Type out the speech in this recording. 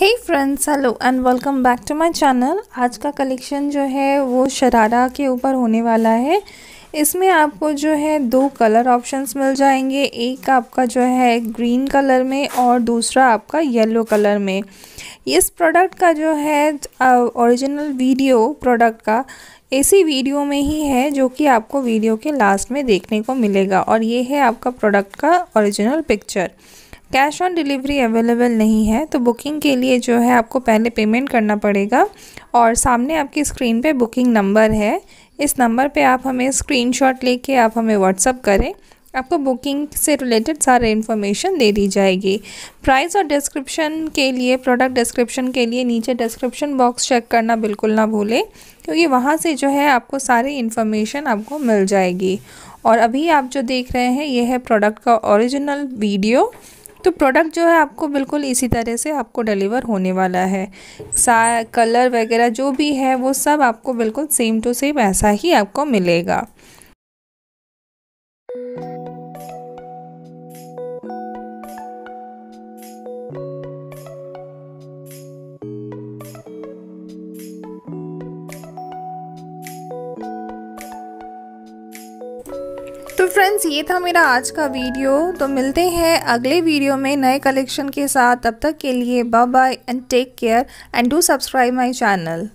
hey friends hello and welcome back to my channel आज का collection जो है वो शरारा के ऊपर होने वाला है इसमें आपको जो है दो कलर ऑप्शंस मिल जाएंगे एक आपका जो है ग्रीन कलर में और दूसरा आपका येलो कलर में इस प्रोडक्ट का जो है ओरिजिनल वीडियो प्रोडक्ट का ऐसी वीडियो में ही है जो कि आपको वीडियो के लास्ट में देखने को मिलेगा और ये है आपका प्रोडक्ट का original picture cash on delivery available नहीं है तो बुकिंग के लिए जो है आपको पहले पेमेंट करना पड़ेगा और सामने आपकी स्क्रीन पे बुकिंग नंबर है इस नंबर पे आप हमें स्क्रीनशॉट लेके आप हमें व्हाट्सअप करें आपको बुकिंग से रिलेटेड सारे इन्फॉर्मेशन दे दी जाएगी प्राइस और डिस्क्रिप्शन के लिए प्रोडक्ट डिस्क्रिप्शन के लिए नीचे डिस्क्रिप्शन बॉक्स चेक करना बिल्कुल ना भूलें क्योंकि वहाँ से जो है आपको सारी इन्फॉर्मेशन आपको मिल जाएगी और अभी आप जो देख रहे हैं यह है प्रोडक्ट का ओरिजिनल वीडियो तो प्रोडक्ट जो है आपको बिल्कुल इसी तरह से आपको डिलीवर होने वाला है सा कलर वगैरह जो भी है वो सब आपको बिल्कुल सेम टू सेम ऐसा ही आपको मिलेगा तो फ्रेंड्स ये था मेरा आज का वीडियो तो मिलते हैं अगले वीडियो में नए कलेक्शन के साथ तब तक के लिए bye bye and take care and do subscribe my channel